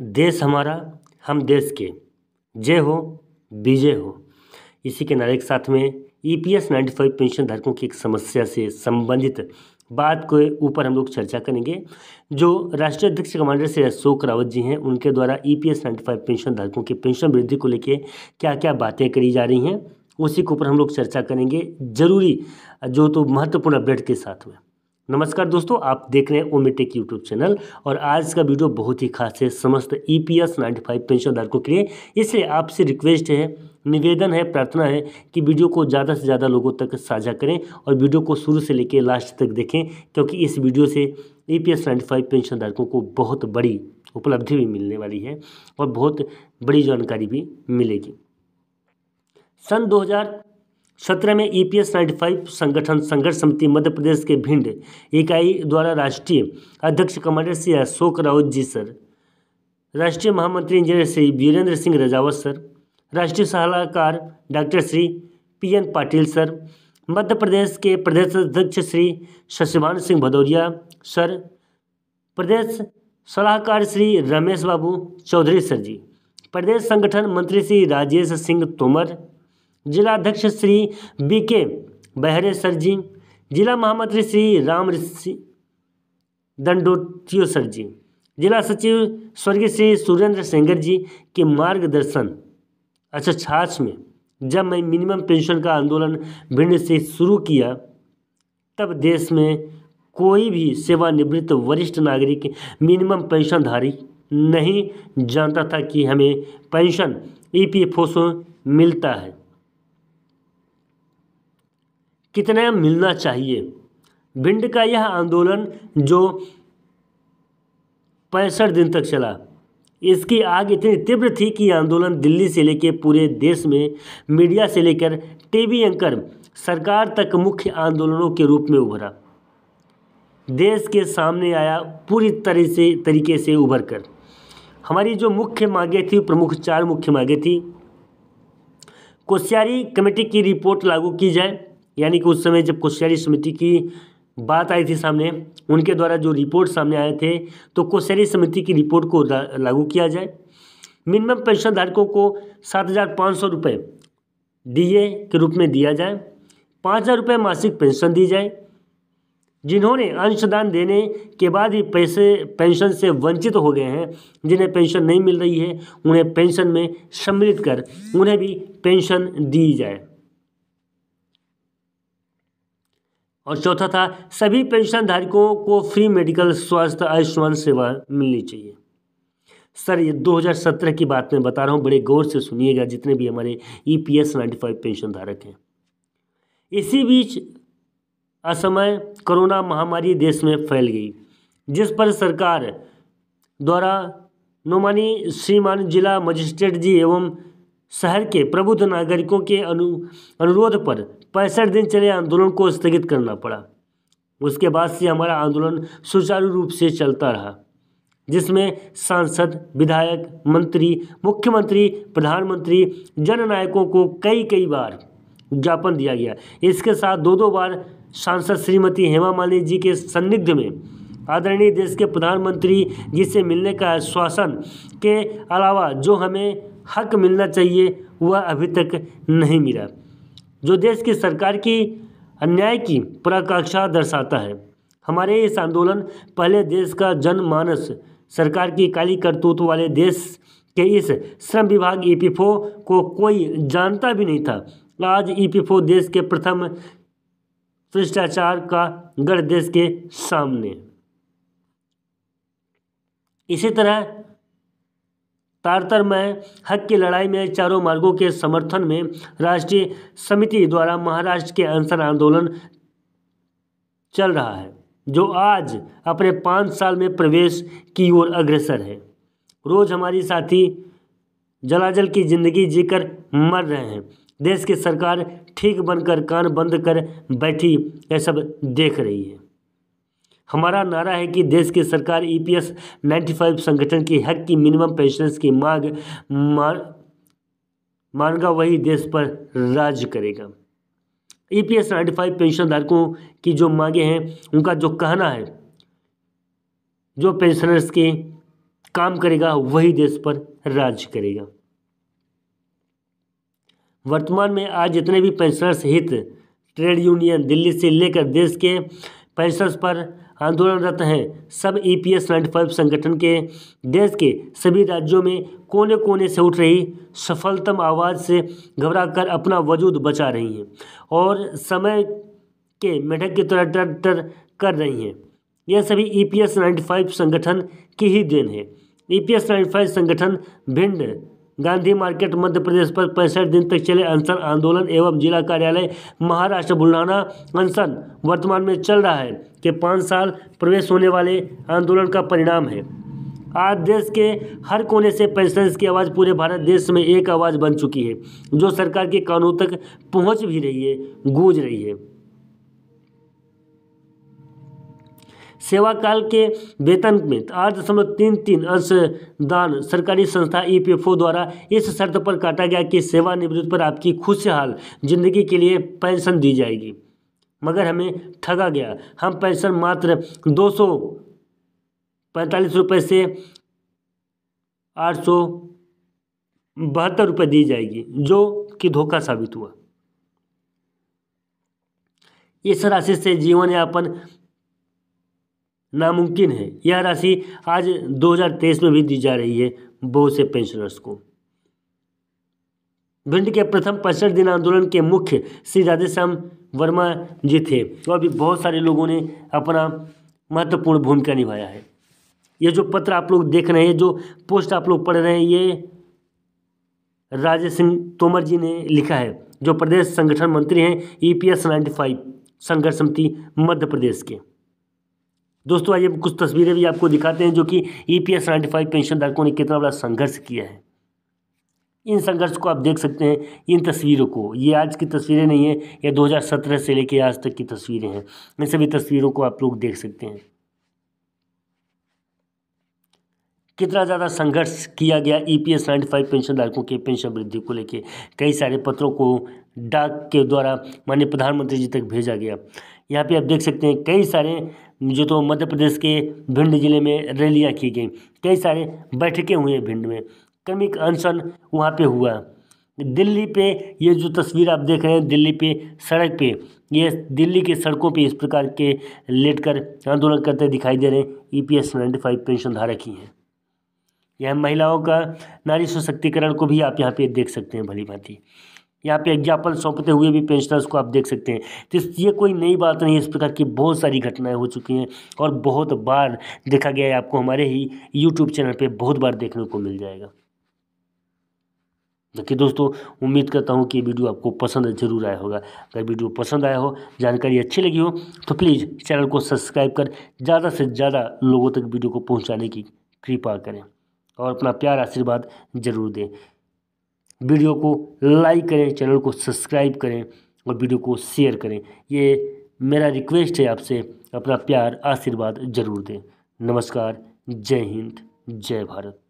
देश हमारा हम देश के जय हो विजय हो इसी के नारे के साथ में E e P S ninety five pension धारकों की एक समस्या से संबंधित बात के ऊपर हम लोग चर्चा करेंगे जो राष्ट्रीय अध्यक्ष कमांडर श्री अशोक रावत जी हैं उनके द्वारा E e P S ninety five pension धारकों की पेंशन वृद्धि को लेकर क्या क्या बातें करी जा रही हैं उसी के ऊपर हम लोग चर्चा करेंगे जरूरी जो तो महत्वपूर्ण अपडेट के साथ में नमस्कार दोस्तों आप देख रहे हैं ओमेटेक यूट्यूब चैनल और आज का वीडियो बहुत ही खास है समस्त E e P S ninety five पेंशनधारकों के लिए इसलिए आपसे रिक्वेस्ट है निवेदन है प्रार्थना है कि वीडियो को ज़्यादा से ज़्यादा लोगों तक साझा करें और वीडियो को शुरू से लेकर लास्ट तक देखें क्योंकि इस वीडियो से E e P S ninety five पेंशनधारकों को बहुत बड़ी उपलब्धि भी मिलने वाली है और बहुत बड़ी जानकारी भी मिलेगी सन दो हज़ार सत्रह में E P S ninety five संगठन संघर्ष समिति मध्य प्रदेश के भिंड इकाई द्वारा राष्ट्रीय अध्यक्ष कमांडर श्री अशोक राउत जी सर राष्ट्रीय महामंत्री इंजीनियर श्री वीरेंद्र सिंह रजावत सर राष्ट्रीय सलाहकार doctor Shri P N Patil sir Madhya Pradesh के प्रदेश अध्यक्ष श्री शशिवान सिंह भदौरिया सर प्रदेश सलाहकार श्री रमेश बाबू चौधरी सर जी प्रदेश संगठन मंत्री श्री राजेश सिंह तोमर जिलाध्यक्ष श्री बी के बहरे सर जी जिला महामंत्री श्री राम ऋषि दंडोतियो सर जी जिला सचिव स्वर्गीय श्री सुरेंद्र सेंगर जी के मार्गदर्शन अच्छा छाछ में जब मैं मिनिमम पेंशन का आंदोलन भिंड से शुरू किया तब देश में कोई भी सेवानिवृत्त वरिष्ठ नागरिक मिनिमम पेंशनधारी नहीं जानता था कि हमें pension E P F O से मिलता है कितना मिलना चाहिए भिंड का यह आंदोलन जो पैंसठ दिन तक चला इसकी आग इतनी तीव्र थी कि आंदोलन दिल्ली से लेकर पूरे देश में मीडिया से लेकर टीवी एंकर सरकार तक मुख्य आंदोलनों के रूप में उभरा देश के सामने आया पूरी तरह से तरीके से उभर कर हमारी जो मुख्य मांगे थी प्रमुख चार मुख्य मांगे थी कोश्यारी कमेटी की रिपोर्ट लागू की जाए यानी कि उस समय जब कोश्यारी समिति की बात आई थी सामने उनके द्वारा जो रिपोर्ट सामने आए थे तो कोश्यारी समिति की रिपोर्ट को लागू किया जाए मिनिमम पेंशन धारकों को सात हज़ार पाँच सौ रुपये डीए के रूप में दिया जाए पाँच हज़ार रुपये मासिक पेंशन दी जाए जिन्होंने अंशदान देने के बाद ही पैसे पेंशन से वंचित हो गए हैं जिन्हें पेंशन नहीं मिल रही है उन्हें पेंशन में सम्मिलित कर उन्हें भी पेंशन दी जाए और चौथा था सभी पेंशन धारकों को फ्री मेडिकल स्वास्थ्य आयुष्मान सेवा मिलनी चाहिए सर ये 2017 की बात मैं बता रहा हूँ बड़े गौर से सुनिएगा जितने भी हमारे E e P S ninety five pension धारक हैं इसी बीच असमय कोरोना महामारी देश में फैल गई जिस पर सरकार द्वारा नोमानी श्रीमान जिला मजिस्ट्रेट जी एवं शहर के प्रबुद्ध नागरिकों के अनु अनुरोध पर पैंसठ दिन चले आंदोलन को स्थगित करना पड़ा उसके बाद से हमारा आंदोलन सुचारू रूप से चलता रहा जिसमें सांसद विधायक मंत्री मुख्यमंत्री प्रधानमंत्री जननायकों को कई कई बार ज्ञापन दिया गया इसके साथ दो दो बार सांसद श्रीमती हेमा मालिनी जी के सन्निग्ध में आदरणीय देश के प्रधानमंत्री जी से मिलने का आश्वासन के अलावा जो हमें हक मिलना चाहिए वह अभी तक नहीं मिला जो देश की सरकार की अन्याय की पराकाक्षा दर्शाता है हमारे इस आंदोलन पहले देश का जनमानस सरकार की काली करतूत वाले देश के इस श्रम विभाग ईपीएफओ e को कोई जानता भी नहीं था आज ईपीएफओ e देश के प्रथम भ्रष्टाचार का गढ़ देश के सामने इसी तरह कारतर में हक की लड़ाई में चारों मार्गों के समर्थन में राष्ट्रीय समिति द्वारा महाराष्ट्र के अनशन आंदोलन चल रहा है जो आज अपने पाँच साल में प्रवेश की ओर अग्रसर है रोज़ हमारी साथी जलाजल की जिंदगी जीकर मर रहे हैं देश की सरकार ठीक बनकर कान बंद कर बैठी यह सब देख रही है हमारा नारा है कि देश की सरकार E P S ninety five संगठन की हक की मिनिमम पेंशन की मांग मांगा वही देश पर राज करेगा E e P S ninety five pension धारकों की जो मांगे हैं उनका जो कहना है जो पेंशनर्स के काम करेगा वही देश पर राज करेगा वर्तमान में आज जितने भी पेंशनर्स हित ट्रेड यूनियन दिल्ली से लेकर देश के पेंशनर्स पर आंदोलनरत हैं सब E P S ninety five संगठन के देश के सभी राज्यों में कोने कोने से उठ रही सफलतम आवाज़ से घबरा कर अपना वजूद बचा रही हैं और समय के मेढक की तरह डर डर कर रही हैं यह सभी E P S ninety five संगठन की ही देन है E P S ninety five संगठन भिंड गांधी मार्केट मध्य प्रदेश पर पैंसठ दिन तक चले अनशन आंदोलन एवं जिला कार्यालय महाराष्ट्र बुलाना अनशन वर्तमान में चल रहा है कि पाँच साल प्रवेश होने वाले आंदोलन का परिणाम है आज देश के हर कोने से पेंशनर्स की आवाज़ पूरे भारत देश में एक आवाज़ बन चुकी है जो सरकार के कानून तक पहुंच भी रही है गूंज रही है सेवाकाल के वेतन में तो आठ दशमलव तीन तीन अंशदान सरकारी संस्था ई द्वारा इस शर्त पर काटा गया कि सेवानिवृत्त पर आपकी खुशहाल जिंदगी के लिए पेंशन दी जाएगी मगर हमें ठगा गया हम पेंशन मात्र दो सौ पैंतालीस रुपये से आठ सौ बहत्तर रुपये दी जाएगी जो कि धोखा साबित हुआ इस राशि से जीवन यापन नामुमकिन है यह राशि आज 2023 में भी दी जा रही है बहुत से पेंशनर्स को भिंड के प्रथम पचहत्तर दिन आंदोलन के मुख्य श्री राधेश्याम वर्मा जी थे तो अभी बहुत सारे लोगों ने अपना महत्वपूर्ण भूमिका निभाया है ये जो पत्र आप लोग देख रहे हैं जो पोस्ट आप लोग पढ़ रहे हैं ये राजेश सिंह तोमर जी ने लिखा है जो प्रदेश संगठन मंत्री हैं E P S ninety five संघर्ष समिति मध्य प्रदेश के दोस्तों आइए कुछ तस्वीरें भी आपको दिखाते हैं जो कि E P S ninety five pension धारकों ने कितना बड़ा संघर्ष किया है इन संघर्ष को आप देख सकते हैं इन तस्वीरों को ये आज की तस्वीरें नहीं है ये 2017 से लेके आज तक की तस्वीरें हैं इन सभी तस्वीरों को आप लोग देख सकते हैं कितना ज़्यादा संघर्ष किया गया E P S ninety five pension धारकों के पेंशन वृद्धि को लेकर कई सारे पत्रों को डाक के द्वारा माननीय प्रधानमंत्री जी तक भेजा गया यहाँ पे आप देख सकते हैं कई सारे जो तो मध्य प्रदेश के भिंड जिले में रैलियाँ की गई कई सारे बैठकें हुई भिंड में क्रमिक अनशन वहाँ पे हुआ दिल्ली पे ये जो तस्वीर आप देख रहे हैं दिल्ली पे सड़क पे ये दिल्ली के सड़कों पे इस प्रकार के लेट कर आंदोलन करते दिखाई दे रहे हैं E e P S ninety five pension धारक ही हैं यह महिलाओं का नारी सशक्तिकरण को भी आप यहाँ पे देख सकते हैं भली भांति यहाँ पे ज्ञापन सौंपते हुए भी पेंशनर्स को आप देख सकते हैं तो ये कोई नई बात नहीं है इस प्रकार की बहुत सारी घटनाएं हो चुकी हैं और बहुत बार देखा गया है आपको हमारे ही यूट्यूब चैनल पे बहुत बार देखने को मिल जाएगा देखिए दोस्तों उम्मीद करता हूँ कि वीडियो आपको पसंद जरूर आया होगा अगर वीडियो पसंद आया हो जानकारी अच्छी लगी हो तो प्लीज़ चैनल को सब्सक्राइब कर ज़्यादा से ज़्यादा लोगों तक वीडियो को पहुँचाने की कृपा करें और अपना प्यार आशीर्वाद जरूर दें वीडियो को लाइक करें चैनल को सब्सक्राइब करें और वीडियो को शेयर करें ये मेरा रिक्वेस्ट है आपसे अपना प्यार आशीर्वाद जरूर दें नमस्कार जय हिंद जय भारत